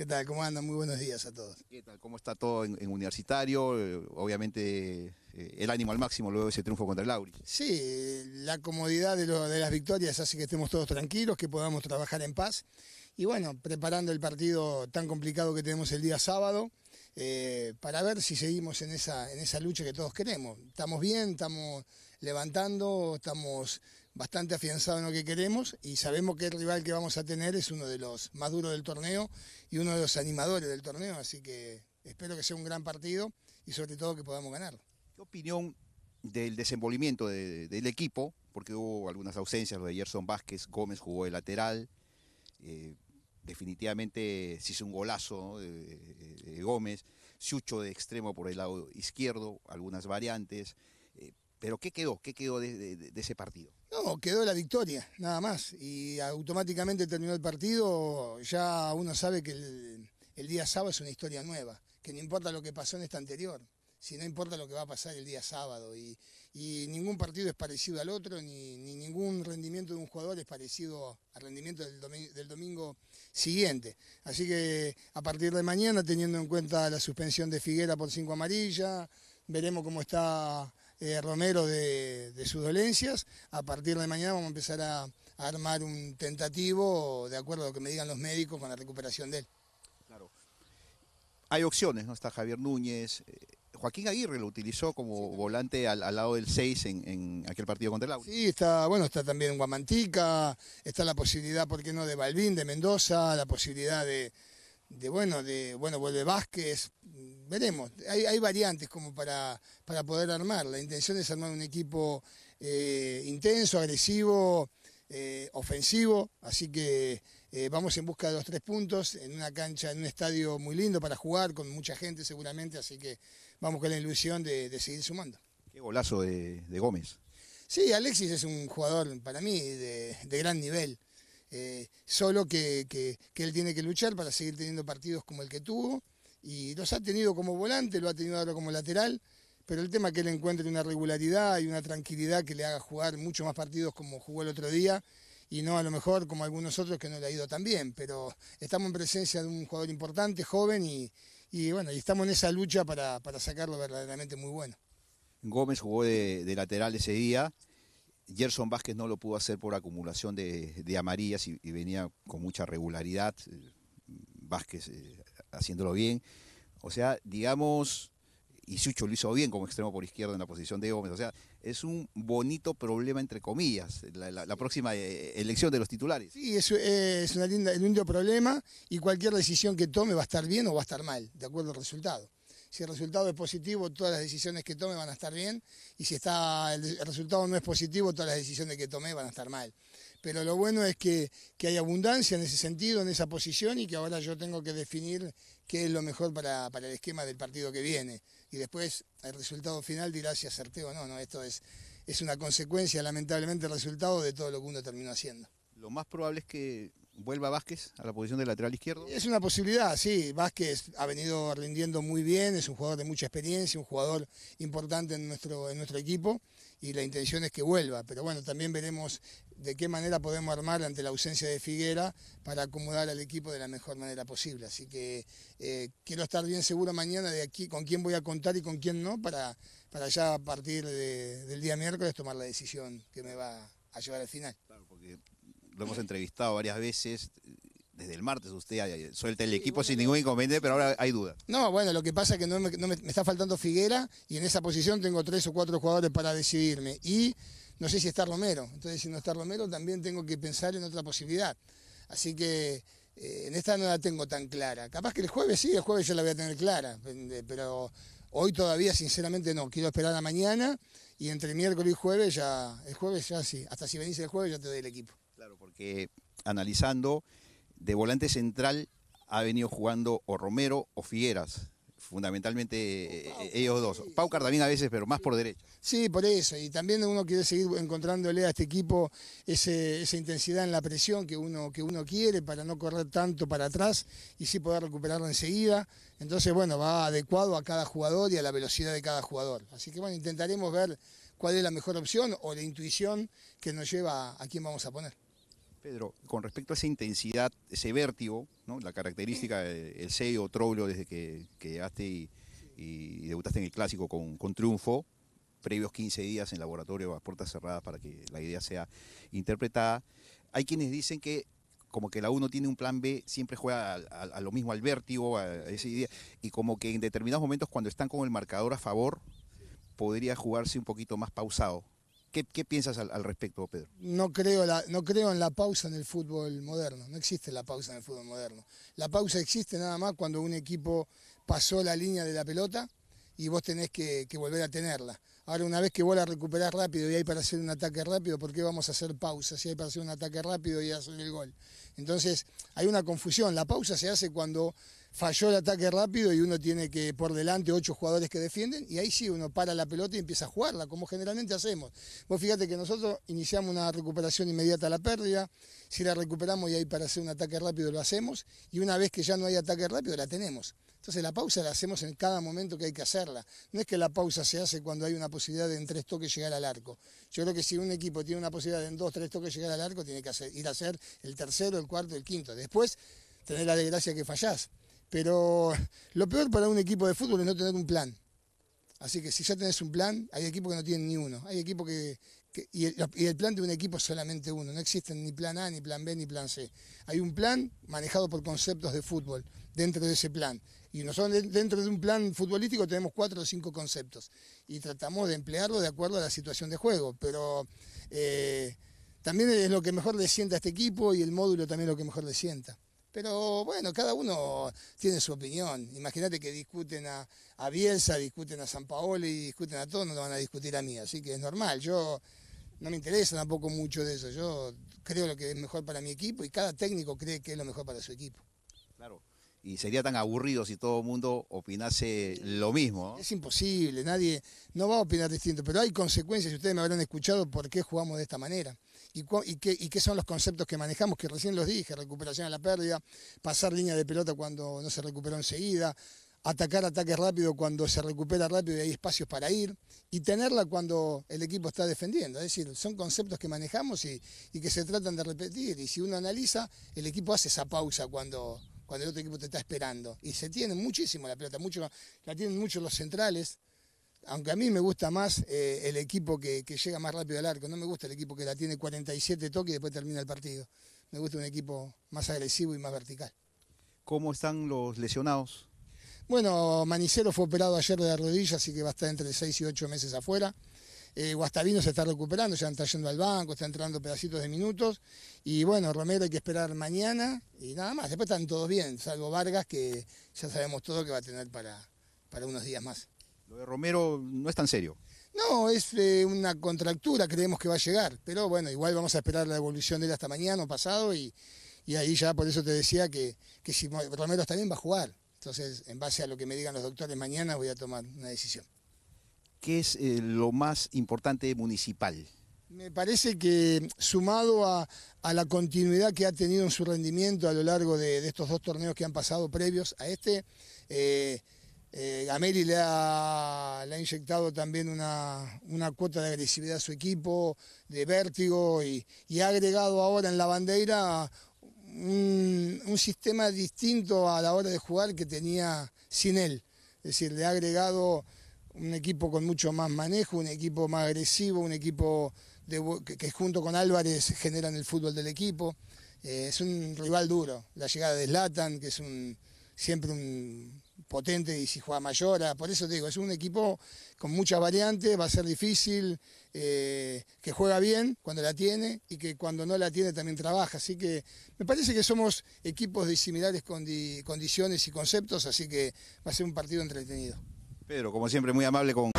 ¿Qué tal? ¿Cómo andan? Muy buenos días a todos. ¿Qué tal? ¿Cómo está todo en, universitario? Eh, obviamente eh, el ánimo al máximo luego de ese triunfo contra el Lauri. Sí, la comodidad de, las victorias hace que estemos todos tranquilos, que podamos trabajar en paz. Y bueno, preparando el partido tan complicado que tenemos el día sábado, eh, para ver si seguimos en esa lucha que todos queremos. Estamos bien, estamos levantando, estamos bastante afianzado en lo que queremos y sabemos que el rival que vamos a tener es uno de los más duros del torneo y uno de los animadores del torneo, así que espero que sea un gran partido y sobre todo que podamos ganar. ¿Qué opinión del desenvolvimiento del equipo? Porque hubo algunas ausencias, lo de Gerson Vázquez, Gómez jugó de lateral, eh, definitivamente se hizo un golazo de, Gómez, Chucho de extremo por el lado izquierdo, algunas variantes. Eh, pero ¿qué quedó? ¿Qué quedó de, ese partido? No, quedó la victoria, nada más. Y automáticamente terminó el partido, ya uno sabe que el, día sábado es una historia nueva, que no importa lo que pasó en esta anterior, si no importa lo que va a pasar el día sábado. Y, ningún partido es parecido al otro, ni, ningún rendimiento de un jugador es parecido al rendimiento del domingo, del domingo siguiente. Así que a partir de mañana, teniendo en cuenta la suspensión de Figuera por cinco amarillas, veremos cómo está eh, Romero de, sus dolencias. A partir de mañana vamos a empezar a, armar un tentativo de acuerdo a lo que me digan los médicos con la recuperación de él. Claro. Hay opciones, ¿no? Está Javier Núñez. Eh, Joaquín Aguirre lo utilizó como volante al, lado del 6 en, aquel partido contra el agua. Sí, está, bueno, está también Guamantica, está la posibilidad, ¿por qué no?, de Balvin, de Mendoza, la posibilidad de, de bueno, de bueno, vuelve pues Vázquez, veremos, hay, hay variantes como para, poder armar, la intención es armar un equipo eh, intenso, agresivo, eh, ofensivo, así que eh, vamos en busca de los tres puntos en una cancha, en un estadio muy lindo para jugar, con mucha gente seguramente, así que vamos con la ilusión de, seguir sumando. Qué golazo de, Gómez. Sí, Alexis es un jugador para mí de gran nivel. Eh, solo que, él tiene que luchar para seguir teniendo partidos como el que tuvo. Y los ha tenido como volante, lo ha tenido ahora como lateral. Pero el tema es que él encuentre una regularidad y una tranquilidad que le haga jugar mucho más partidos como jugó el otro día. Y no a lo mejor como algunos otros que no le ha ido tan bien. Pero estamos en presencia de un jugador importante, joven y, bueno, y estamos en esa lucha para, sacarlo verdaderamente muy bueno. Gómez jugó de, de lateral ese día. Gerson Vázquez no lo pudo hacer por acumulación de, amarillas y, venía con mucha regularidad. Eh, Vázquez eh, haciéndolo bien. O sea, digamos, y Sucho lo hizo bien como extremo por izquierda en la posición de Gómez. O sea, es un bonito problema, entre comillas, la, próxima eh, elección de los titulares. Sí, es, es un lindo problema y cualquier decisión que tome va a estar bien o va a estar mal, de acuerdo al resultado. Si el resultado es positivo, todas las decisiones que tome van a estar bien. Y si está, el, resultado no es positivo, todas las decisiones que tome van a estar mal. Pero lo bueno es que, que, hay abundancia en ese sentido, en esa posición, y que ahora yo tengo que definir qué es lo mejor para, para el esquema del partido que viene. Y después el resultado final dirá si acerté o no. no esto es, es una consecuencia, lamentablemente, el resultado de todo lo que uno terminó haciendo. Lo más probable es que vuelva Vázquez a la posición de lateral izquierdo? Es una posibilidad, sí. Vázquez ha venido rindiendo muy bien, es un jugador de mucha experiencia, un jugador importante en nuestro, en nuestro equipo y la intención es que vuelva. Pero bueno, también veremos de qué manera podemos armar ante la ausencia de Figuera para acomodar al equipo de la mejor manera posible. Así que eh, quiero estar bien seguro mañana de aquí con quién voy a contar y con quién no para, para ya a partir del día miércoles tomar la decisión que me va a llevar al final. Claro, lo hemos entrevistado varias veces. Desde el martes usted eh, suelta el equipo sin ningún inconveniente, pero ahora hay duda. No, bueno, lo que pasa es que no, me, está faltando Figuera y en esa posición tengo tres o cuatro jugadores para decidirme. Y no sé si está Romero. Entonces, si no está Romero, también tengo que pensar en otra posibilidad. Así que eh, en esta no la tengo tan clara. Capaz que el jueves sí, el jueves ya la voy a tener clara, eh, pero hoy todavía sinceramente no. Quiero esperar a mañana y entre miércoles y jueves ya, el jueves ya sí. Hasta si venís el jueves ya te doy el equipo. Claro, porque analizando, de volante central ha venido jugando o Romero o Figueras, fundamentalmente eh, eh, ellos dos. Pau Paucar también a veces, pero más por derecho. Sí, por eso. Y también uno quiere seguir encontrándole a este equipo esa intensidad en la presión que uno, que uno quiere para no correr tanto para atrás y sí poder recuperarlo enseguida. Entonces, bueno, va adecuado a cada jugador y a la velocidad de cada jugador. Así que, bueno, intentaremos ver cuál es la mejor opción o la intuición que nos lleva a quién vamos a poner. Pedro, con respecto a esa intensidad, ese vértigo, la característica del sello Troglio desde que, llegaste y, debutaste en el clásico con, triunfo, previos 15 días en laboratorio a puertas cerradas para que la idea sea interpretada. Hay quienes dicen que como que la uno tiene un plan B, siempre juega a, lo mismo, al vértigo, a esa idea, y como que en determinados momentos cuando están con el marcador a favor, podría jugarse un poquito más pausado. ¿Qué, piensas al, respecto, Pedro? No creo, no creo en la pausa en el fútbol moderno. No existe la pausa en el fútbol moderno. La pausa existe nada más cuando un equipo pasó la línea de la pelota y vos tenés que, volver a tenerla. Ahora, una vez que vos la recuperás rápido y hay para hacer un ataque rápido, ¿por qué vamos a hacer pausa si hay para hacer un ataque rápido y hacer el gol? Entonces, hay una confusión. La pausa se hace cuando falló el ataque rápido y uno tiene que por delante ocho jugadores que defienden y ahí sí uno para la pelota y empieza a jugarla, como generalmente hacemos. Vos fíjate que nosotros iniciamos una recuperación inmediata a la pérdida, si la recuperamos y ahí para hacer un ataque rápido lo hacemos y una vez que ya no hay ataque rápido la tenemos. Entonces la pausa la hacemos en cada momento que hay que hacerla. No es que la pausa se hace cuando hay una posibilidad de en tres toques llegar al arco. Yo creo que si un equipo tiene una posibilidad de en dos, tres toques llegar al arco, tiene que ir a hacer el tercero, el cuarto, el quinto. Después tener la desgracia que fallás. Pero lo peor para un equipo de fútbol es no tener un plan. Así que si ya tenés un plan, hay equipos que no tienen ni uno. Hay equipos que. y, el, plan de un equipo es solamente uno. No existen ni plan A, ni plan B, ni plan C. Hay un plan manejado por conceptos de fútbol dentro de ese plan. Y nosotros dentro de un plan futbolístico tenemos cuatro o cinco conceptos. Y tratamos de emplearlo de acuerdo a la situación de juego. Pero eh, también es lo que mejor le sienta a este equipo y el módulo también es lo que mejor le sienta. Pero bueno, cada uno tiene su opinión. Imagínate que discuten a, Bielsa, discuten a San Paolo y discuten a todos, no lo van a discutir a mí. Así que es normal. Yo no me interesa tampoco mucho de eso. Yo creo lo que es mejor para mi equipo y cada técnico cree que es lo mejor para su equipo. Claro. Y sería tan aburrido si todo el mundo opinase lo mismo. Es imposible, nadie no va a opinar distinto, pero hay consecuencias, y ustedes me habrán escuchado por qué jugamos de esta manera y, qué, son los conceptos que manejamos, que recién los dije, recuperación a la pérdida, pasar línea de pelota cuando no se recuperó enseguida, atacar ataques rápido cuando se recupera rápido y hay espacios para ir, y tenerla cuando el equipo está defendiendo. Es decir, son conceptos que manejamos y, que se tratan de repetir. Y si uno analiza, el equipo hace esa pausa cuando, cuando el otro equipo te está esperando. Y se tiene muchísimo la pelota, mucho, la tienen muchos los centrales aunque a mí me gusta más eh, el equipo que, llega más rápido al arco, no me gusta el equipo que la tiene 47 toques y después termina el partido. Me gusta un equipo más agresivo y más vertical. ¿Cómo están los lesionados? Bueno, Manicero fue operado ayer de la rodilla, así que va a estar entre 6 y 8 meses afuera. Eh, Guastavino se está recuperando, ya está yendo al banco, está entrando pedacitos de minutos. Y bueno, Romero hay que esperar mañana y nada más. Después están todos bien, salvo Vargas, que ya sabemos todo que va a tener para unos días más. Lo de Romero no es tan serio. No, es eh, una contractura, creemos que va a llegar, pero bueno, igual vamos a esperar la evolución de él hasta mañana o pasado y, ahí ya por eso te decía que, si Romero está bien va a jugar. Entonces, en base a lo que me digan los doctores mañana, voy a tomar una decisión. ¿Qué es eh, lo más importante municipal? Me parece que sumado a, la continuidad que ha tenido en su rendimiento a lo largo de, estos dos torneos que han pasado previos a este, eh, eh, le ha, le ha, inyectado también una, cuota de agresividad a su equipo, de vértigo y, ha agregado ahora en la bandera un, sistema distinto a la hora de jugar que tenía sin él. Es decir, le ha agregado un equipo con mucho más manejo, un equipo más agresivo, un equipo que, junto con Álvarez generan el fútbol del equipo. Eh, es un rival duro. La llegada de Slatan, que es un, siempre un potente y si juega Mayora, por eso te digo, es un equipo con muchas variantes, va a ser difícil, eh, que juega bien cuando la tiene y que cuando no la tiene también trabaja, así que me parece que somos equipos de similares condiciones y conceptos, así que va a ser un partido entretenido. Pedro, como siempre, muy amable con...